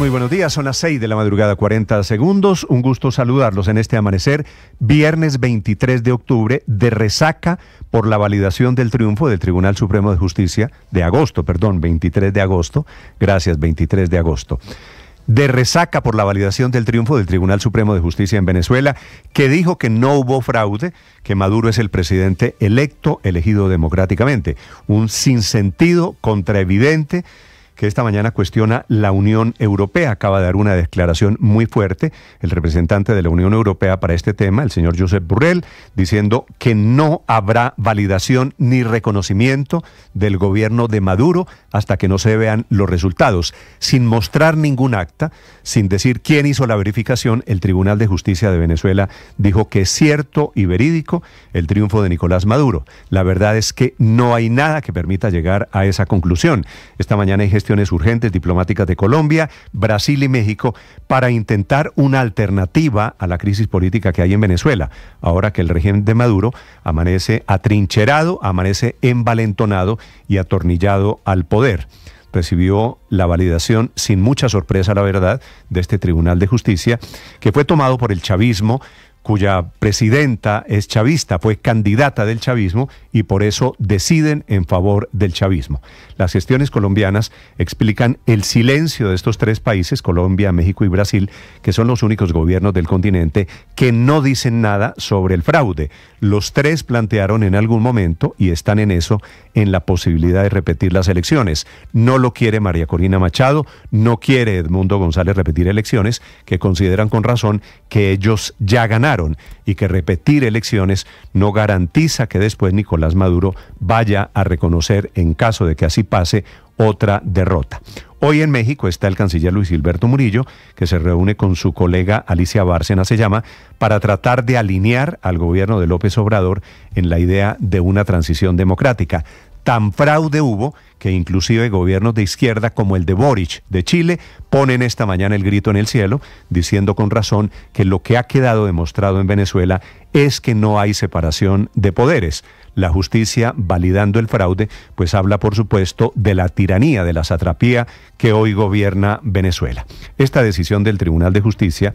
Muy buenos días, son las 6 de la madrugada, 40 segundos. Un gusto saludarlos en este amanecer, viernes 23 de octubre, de resaca por la validación del triunfo del Tribunal Supremo de Justicia de agosto, perdón, 23 de agosto. Gracias, 23 de agosto de resaca por la validación del triunfo del Tribunal Supremo de Justicia en Venezuela, que dijo que no hubo fraude, que Maduro es el presidente electo, elegido democráticamente. Un sinsentido contraevidente que esta mañana cuestiona la Unión Europea. Acaba de dar una declaración muy fuerte el representante de la Unión Europea para este tema, el señor Josep Burrell, diciendo que no habrá validación ni reconocimiento del gobierno de Maduro hasta que no se vean los resultados. Sin mostrar ningún acta, sin decir quién hizo la verificación, el Tribunal de Justicia de Venezuela dijo que es cierto y verídico el triunfo de Nicolás Maduro. La verdad es que no hay nada que permita llegar a esa conclusión. Esta mañana hay gestión urgentes diplomáticas de Colombia, Brasil y México para intentar una alternativa a la crisis política que hay en Venezuela, ahora que el régimen de Maduro amanece atrincherado, amanece envalentonado y atornillado al poder recibió la validación, sin mucha sorpresa la verdad, de este Tribunal de Justicia, que fue tomado por el chavismo, cuya presidenta es chavista, fue candidata del chavismo y por eso deciden en favor del chavismo. Las gestiones colombianas explican el silencio de estos tres países, Colombia, México y Brasil, que son los únicos gobiernos del continente que no dicen nada sobre el fraude. Los tres plantearon en algún momento, y están en eso, en la posibilidad de repetir las elecciones. No lo quiere María Corina Machado, no quiere Edmundo González repetir elecciones, que consideran con razón que ellos ya ganaron y que repetir elecciones no garantiza que después Nicolás Maduro vaya a reconocer, en caso de que así pase, otra derrota. Hoy en México está el canciller Luis Gilberto Murillo, que se reúne con su colega Alicia Bárcena, se llama, para tratar de alinear al gobierno de López Obrador en la idea de una transición democrática. Tan fraude hubo que inclusive gobiernos de izquierda como el de Boric de Chile ponen esta mañana el grito en el cielo, diciendo con razón que lo que ha quedado demostrado en Venezuela es que no hay separación de poderes. La justicia, validando el fraude, pues habla por supuesto de la tiranía, de la satrapía que hoy gobierna Venezuela. Esta decisión del Tribunal de Justicia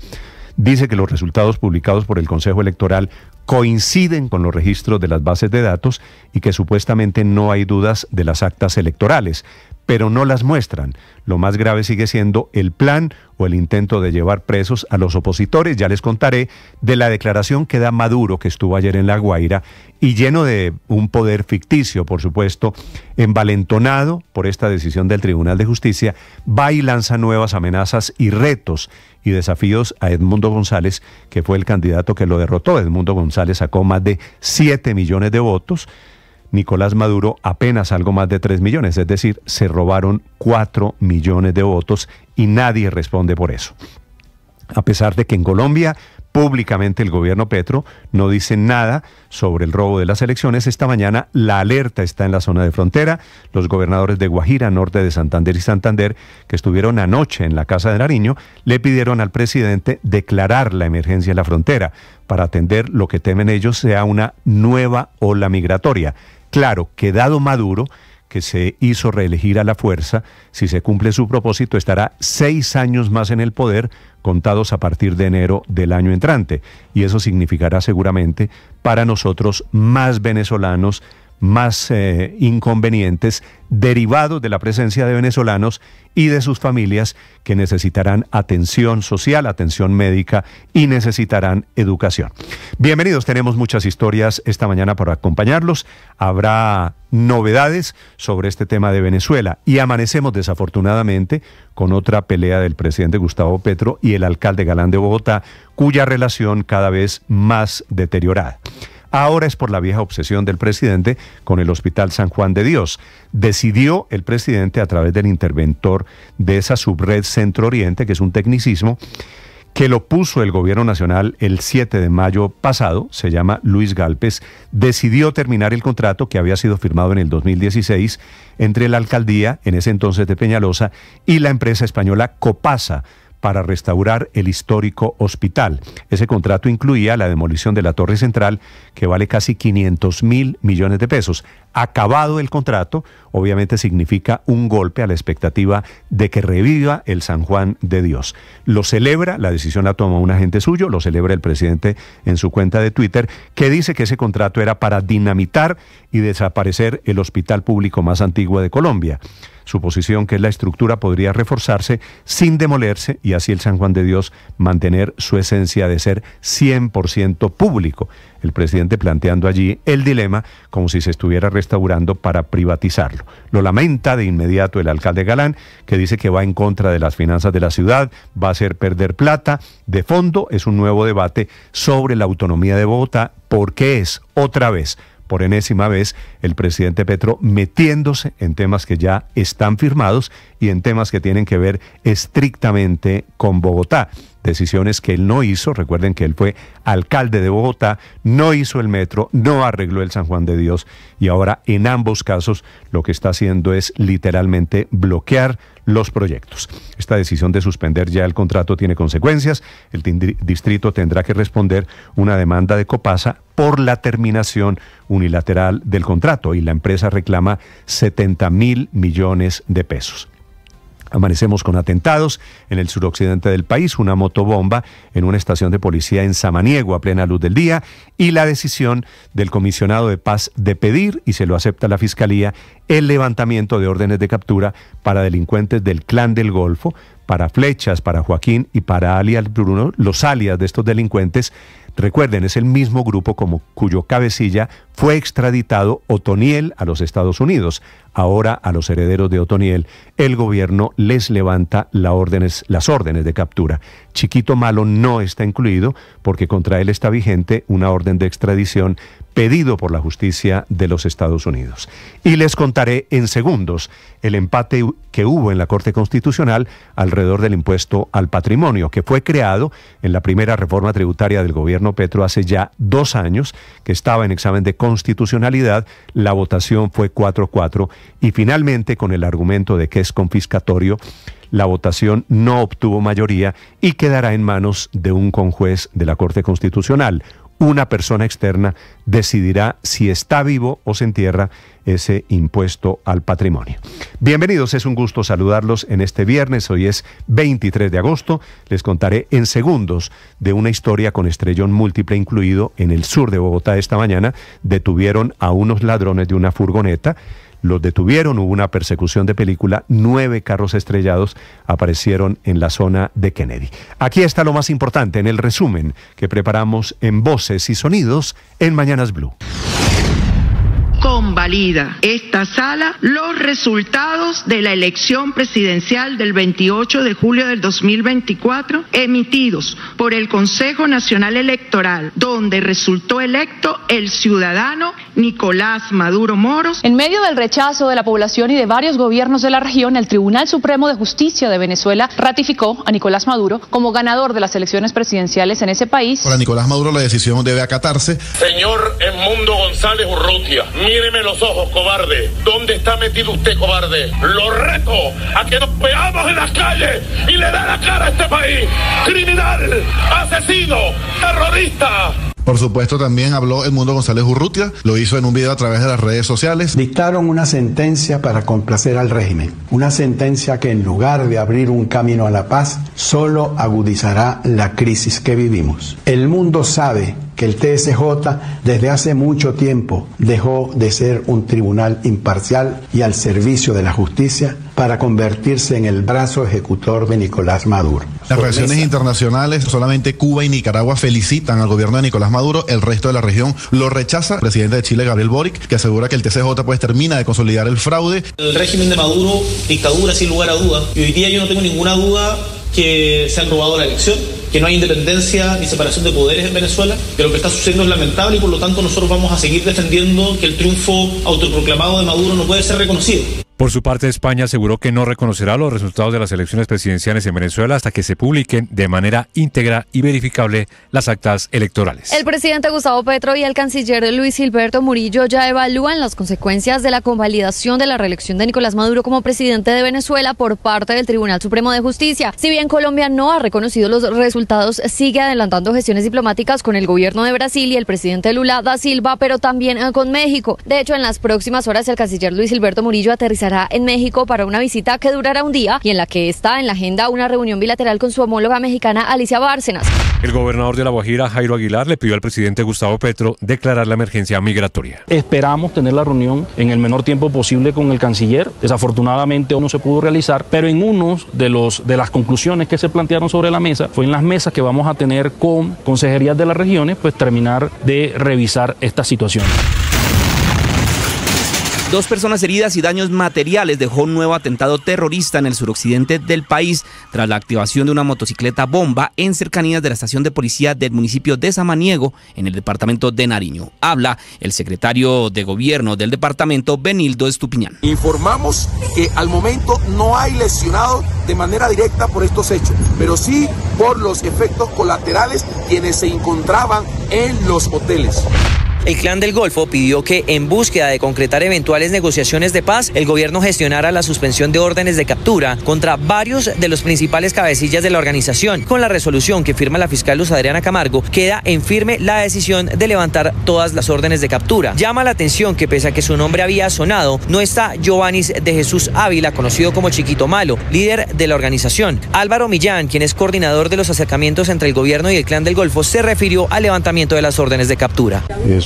dice que los resultados publicados por el Consejo Electoral coinciden con los registros de las bases de datos y que supuestamente no hay dudas de las actas electorales pero no las muestran. Lo más grave sigue siendo el plan o el intento de llevar presos a los opositores. Ya les contaré de la declaración que da Maduro, que estuvo ayer en La Guaira, y lleno de un poder ficticio, por supuesto, envalentonado por esta decisión del Tribunal de Justicia, va y lanza nuevas amenazas y retos y desafíos a Edmundo González, que fue el candidato que lo derrotó. Edmundo González sacó más de 7 millones de votos. Nicolás Maduro apenas algo más de 3 millones, es decir, se robaron 4 millones de votos y nadie responde por eso. A pesar de que en Colombia públicamente el gobierno Petro no dice nada sobre el robo de las elecciones. Esta mañana la alerta está en la zona de frontera. Los gobernadores de Guajira, Norte de Santander y Santander, que estuvieron anoche en la Casa de Nariño, le pidieron al presidente declarar la emergencia en la frontera para atender lo que temen ellos sea una nueva ola migratoria claro que dado Maduro, que se hizo reelegir a la fuerza, si se cumple su propósito, estará seis años más en el poder, contados a partir de enero del año entrante. Y eso significará seguramente para nosotros más venezolanos más eh, inconvenientes derivados de la presencia de venezolanos y de sus familias que necesitarán atención social, atención médica y necesitarán educación. Bienvenidos, tenemos muchas historias esta mañana para acompañarlos. Habrá novedades sobre este tema de Venezuela y amanecemos desafortunadamente con otra pelea del presidente Gustavo Petro y el alcalde Galán de Bogotá, cuya relación cada vez más deteriorada. Ahora es por la vieja obsesión del presidente con el Hospital San Juan de Dios. Decidió el presidente a través del interventor de esa subred Centro Oriente, que es un tecnicismo, que lo puso el gobierno nacional el 7 de mayo pasado, se llama Luis Galpes, decidió terminar el contrato que había sido firmado en el 2016 entre la alcaldía, en ese entonces de Peñalosa, y la empresa española Copasa para restaurar el histórico hospital. Ese contrato incluía la demolición de la torre central, que vale casi 500 mil millones de pesos. Acabado el contrato, obviamente significa un golpe a la expectativa de que reviva el San Juan de Dios. Lo celebra, la decisión la toma un agente suyo, lo celebra el presidente en su cuenta de Twitter, que dice que ese contrato era para dinamitar y desaparecer el hospital público más antiguo de Colombia su posición que la estructura podría reforzarse sin demolerse y así el San Juan de Dios mantener su esencia de ser 100% público. El presidente planteando allí el dilema como si se estuviera restaurando para privatizarlo. Lo lamenta de inmediato el alcalde Galán, que dice que va en contra de las finanzas de la ciudad, va a hacer perder plata. De fondo es un nuevo debate sobre la autonomía de Bogotá, porque es otra vez por enésima vez el presidente Petro metiéndose en temas que ya están firmados y en temas que tienen que ver estrictamente con Bogotá decisiones que él no hizo. Recuerden que él fue alcalde de Bogotá, no hizo el metro, no arregló el San Juan de Dios y ahora en ambos casos lo que está haciendo es literalmente bloquear los proyectos. Esta decisión de suspender ya el contrato tiene consecuencias. El distrito tendrá que responder una demanda de Copasa por la terminación unilateral del contrato y la empresa reclama 70 mil millones de pesos amanecemos con atentados en el suroccidente del país, una motobomba en una estación de policía en Samaniego a plena luz del día y la decisión del comisionado de paz de pedir, y se lo acepta la Fiscalía, el levantamiento de órdenes de captura para delincuentes del Clan del Golfo, para Flechas, para Joaquín y para alias Bruno, los alias de estos delincuentes. Recuerden, es el mismo grupo como cuyo cabecilla fue extraditado Otoniel a los Estados Unidos ahora a los herederos de Otoniel, el gobierno les levanta las órdenes de captura. Chiquito Malo no está incluido porque contra él está vigente una orden de extradición pedido por la justicia de los Estados Unidos. Y les contaré en segundos el empate que hubo en la Corte Constitucional alrededor del impuesto al patrimonio, que fue creado en la primera reforma tributaria del gobierno Petro hace ya dos años, que estaba en examen de constitucionalidad, la votación fue 4-4 y finalmente, con el argumento de que es confiscatorio, la votación no obtuvo mayoría y quedará en manos de un conjuez de la Corte Constitucional. Una persona externa decidirá si está vivo o se entierra ese impuesto al patrimonio. Bienvenidos, es un gusto saludarlos en este viernes, hoy es 23 de agosto, les contaré en segundos de una historia con estrellón múltiple incluido en el sur de Bogotá esta mañana, detuvieron a unos ladrones de una furgoneta, los detuvieron, hubo una persecución de película, nueve carros estrellados aparecieron en la zona de Kennedy. Aquí está lo más importante en el resumen que preparamos en Voces y Sonidos en Mañanas Blue esta sala los resultados de la elección presidencial del 28 de julio del 2024 emitidos por el Consejo Nacional Electoral, donde resultó electo el ciudadano Nicolás Maduro Moros. En medio del rechazo de la población y de varios gobiernos de la región, el Tribunal Supremo de Justicia de Venezuela ratificó a Nicolás Maduro como ganador de las elecciones presidenciales en ese país. Para Nicolás Maduro la decisión debe acatarse. Señor Edmundo González Urrutia, míreme ojos, cobarde. ¿Dónde está metido usted, cobarde? Lo reto a que nos veamos en las calles y le da la cara a este país. Criminal, asesino, terrorista. Por supuesto, también habló el mundo González Urrutia, lo hizo en un video a través de las redes sociales. Dictaron una sentencia para complacer al régimen, una sentencia que en lugar de abrir un camino a la paz, solo agudizará la crisis que vivimos. El mundo sabe que el TSJ desde hace mucho tiempo dejó de ser un tribunal imparcial y al servicio de la justicia para convertirse en el brazo ejecutor de Nicolás Maduro. Las relaciones internacionales, solamente Cuba y Nicaragua felicitan al gobierno de Nicolás Maduro, el resto de la región lo rechaza. El presidente de Chile, Gabriel Boric, que asegura que el TSJ pues termina de consolidar el fraude. El régimen de Maduro, dictadura sin lugar a dudas. Y hoy día yo no tengo ninguna duda que se han robado la elección que no hay independencia ni separación de poderes en Venezuela, que lo que está sucediendo es lamentable y por lo tanto nosotros vamos a seguir defendiendo que el triunfo autoproclamado de Maduro no puede ser reconocido. Por su parte, España aseguró que no reconocerá los resultados de las elecciones presidenciales en Venezuela hasta que se publiquen de manera íntegra y verificable las actas electorales. El presidente Gustavo Petro y el canciller Luis Gilberto Murillo ya evalúan las consecuencias de la convalidación de la reelección de Nicolás Maduro como presidente de Venezuela por parte del Tribunal Supremo de Justicia. Si bien Colombia no ha reconocido los resultados, sigue adelantando gestiones diplomáticas con el gobierno de Brasil y el presidente Lula da Silva, pero también eh, con México. De hecho, en las próximas horas el canciller Luis Gilberto Murillo aterrizará estará en México para una visita que durará un día y en la que está en la agenda una reunión bilateral con su homóloga mexicana Alicia Bárcenas. El gobernador de La Guajira, Jairo Aguilar, le pidió al presidente Gustavo Petro declarar la emergencia migratoria. Esperamos tener la reunión en el menor tiempo posible con el canciller. Desafortunadamente no se pudo realizar, pero en uno de, los, de las conclusiones que se plantearon sobre la mesa fue en las mesas que vamos a tener con consejerías de las regiones, pues terminar de revisar esta situación. Dos personas heridas y daños materiales dejó un nuevo atentado terrorista en el suroccidente del país tras la activación de una motocicleta bomba en cercanías de la estación de policía del municipio de Samaniego en el departamento de Nariño. Habla el secretario de gobierno del departamento, Benildo Estupiñán. Informamos que al momento no hay lesionados de manera directa por estos hechos, pero sí por los efectos colaterales quienes se encontraban en los hoteles el Clan del Golfo pidió que, en búsqueda de concretar eventuales negociaciones de paz, el gobierno gestionara la suspensión de órdenes de captura contra varios de los principales cabecillas de la organización. Con la resolución que firma la fiscal Luz Adriana Camargo, queda en firme la decisión de levantar todas las órdenes de captura. Llama la atención que, pese a que su nombre había sonado, no está Giovanni de Jesús Ávila, conocido como Chiquito Malo, líder de la organización. Álvaro Millán, quien es coordinador de los acercamientos entre el gobierno y el Clan del Golfo, se refirió al levantamiento de las órdenes de captura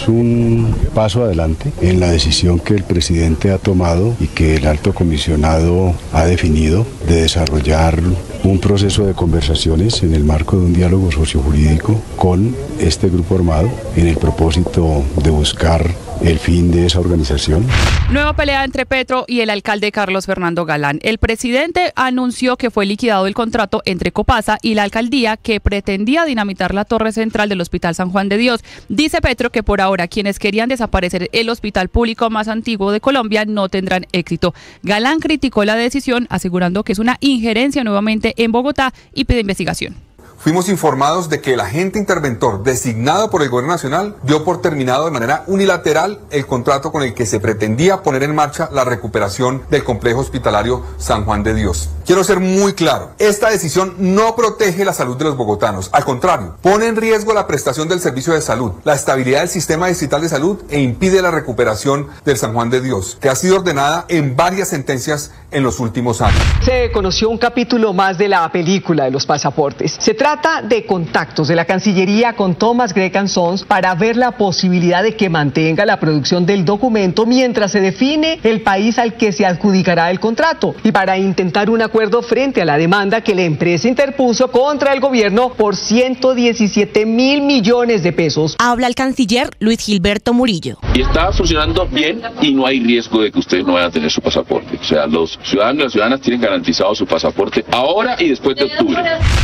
un paso adelante en la decisión que el presidente ha tomado y que el alto comisionado ha definido de desarrollar un proceso de conversaciones en el marco de un diálogo socio jurídico con este grupo armado en el propósito de buscar el fin de esa organización. Nueva pelea entre Petro y el alcalde Carlos Fernando Galán. El presidente anunció que fue liquidado el contrato entre Copasa y la alcaldía que pretendía dinamitar la torre central del Hospital San Juan de Dios. Dice Petro que por ahora quienes querían desaparecer el hospital público más antiguo de Colombia no tendrán éxito. Galán criticó la decisión asegurando que es una injerencia nuevamente en Bogotá y pide investigación fuimos informados de que el agente interventor designado por el Gobierno Nacional dio por terminado de manera unilateral el contrato con el que se pretendía poner en marcha la recuperación del complejo hospitalario San Juan de Dios. Quiero ser muy claro, esta decisión no protege la salud de los bogotanos, al contrario, pone en riesgo la prestación del servicio de salud, la estabilidad del sistema distrital de salud e impide la recuperación del San Juan de Dios, que ha sido ordenada en varias sentencias en los últimos años. Se conoció un capítulo más de la película de los pasaportes trata de contactos de la Cancillería con Thomas Grecan Sons para ver la posibilidad de que mantenga la producción del documento mientras se define el país al que se adjudicará el contrato y para intentar un acuerdo frente a la demanda que la empresa interpuso contra el gobierno por 117 mil millones de pesos. Habla el canciller Luis Gilberto Murillo. Y está funcionando bien y no hay riesgo de que ustedes no vayan a tener su pasaporte. O sea, los ciudadanos y las ciudadanas tienen garantizado su pasaporte ahora y después de octubre.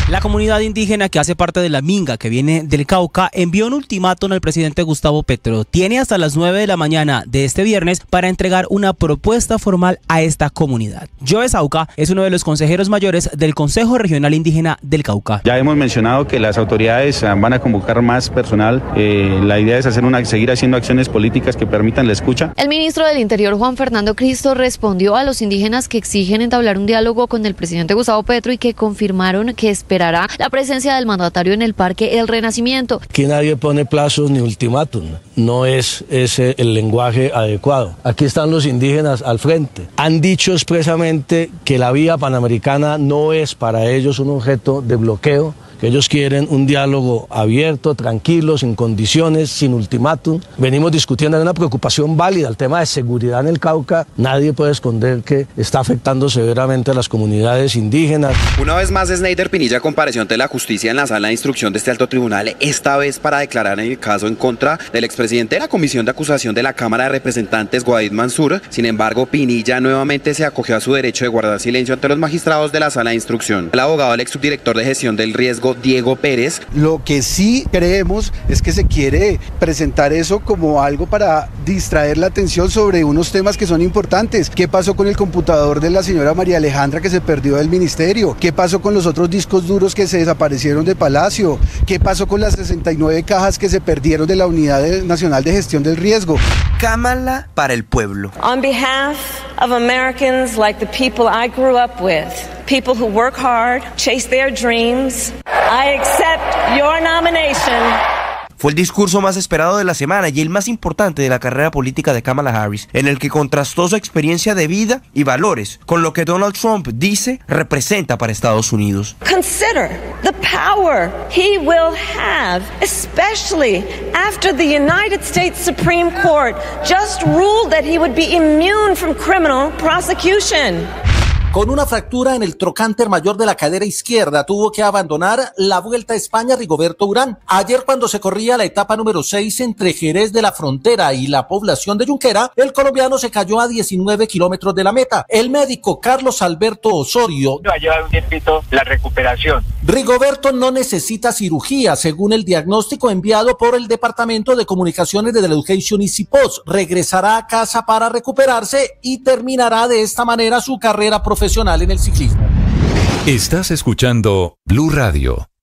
La comunidad indígena que hace parte de la Minga, que viene del Cauca, envió un ultimátum al presidente Gustavo Petro. Tiene hasta las 9 de la mañana de este viernes para entregar una propuesta formal a esta comunidad. Joe Sauca es uno de los consejeros mayores del Consejo Regional Indígena del Cauca. Ya hemos mencionado que las autoridades ah, van a convocar más personal. Eh, la idea es hacer una, seguir haciendo acciones políticas que permitan la escucha. El ministro del Interior, Juan Fernando Cristo, respondió a los indígenas que exigen entablar un diálogo con el presidente Gustavo Petro y que confirmaron que esperará la presencia presencia del mandatario en el Parque El Renacimiento. Aquí nadie pone plazos ni ultimátum, no es ese el lenguaje adecuado. Aquí están los indígenas al frente. Han dicho expresamente que la vía panamericana no es para ellos un objeto de bloqueo ellos quieren un diálogo abierto, tranquilo, sin condiciones, sin ultimátum. Venimos discutiendo una preocupación válida, el tema de seguridad en el Cauca. Nadie puede esconder que está afectando severamente a las comunidades indígenas. Una vez más, Snyder Pinilla compareció ante la justicia en la sala de instrucción de este alto tribunal, esta vez para declarar el caso en contra del expresidente de la Comisión de Acusación de la Cámara de Representantes, Guadid Mansur. Sin embargo, Pinilla nuevamente se acogió a su derecho de guardar silencio ante los magistrados de la sala de instrucción. El abogado ex exsubdirector de gestión del riesgo Diego Pérez. Lo que sí creemos es que se quiere presentar eso como algo para distraer la atención sobre unos temas que son importantes. ¿Qué pasó con el computador de la señora María Alejandra que se perdió del ministerio? ¿Qué pasó con los otros discos duros que se desaparecieron de Palacio? ¿Qué pasó con las 69 cajas que se perdieron de la Unidad Nacional de Gestión del Riesgo? Cámara para el pueblo. On behalf of Americans like the people I grew up with people who work hard, chase their dreams. I accept your nomination. Fue el discurso más esperado de la semana y el más importante de la carrera política de Kamala Harris, en el que contrastó su experiencia de vida y valores con lo que Donald Trump dice representa para Estados Unidos. Consider the power he will have, especially after the United States Supreme Court just ruled that he would be immune from criminal prosecution. Con una fractura en el trocánter mayor de la cadera izquierda, tuvo que abandonar la Vuelta a España Rigoberto Urán. Ayer cuando se corría la etapa número 6 entre Jerez de la Frontera y la población de Yunquera, el colombiano se cayó a 19 kilómetros de la meta. El médico Carlos Alberto Osorio va a llevar un tiempito la recuperación. Rigoberto no necesita cirugía, según el diagnóstico enviado por el Departamento de Comunicaciones de la Education y Cipos. Regresará a casa para recuperarse y terminará de esta manera su carrera profesional profesional en el ciclismo. Estás escuchando Blue Radio.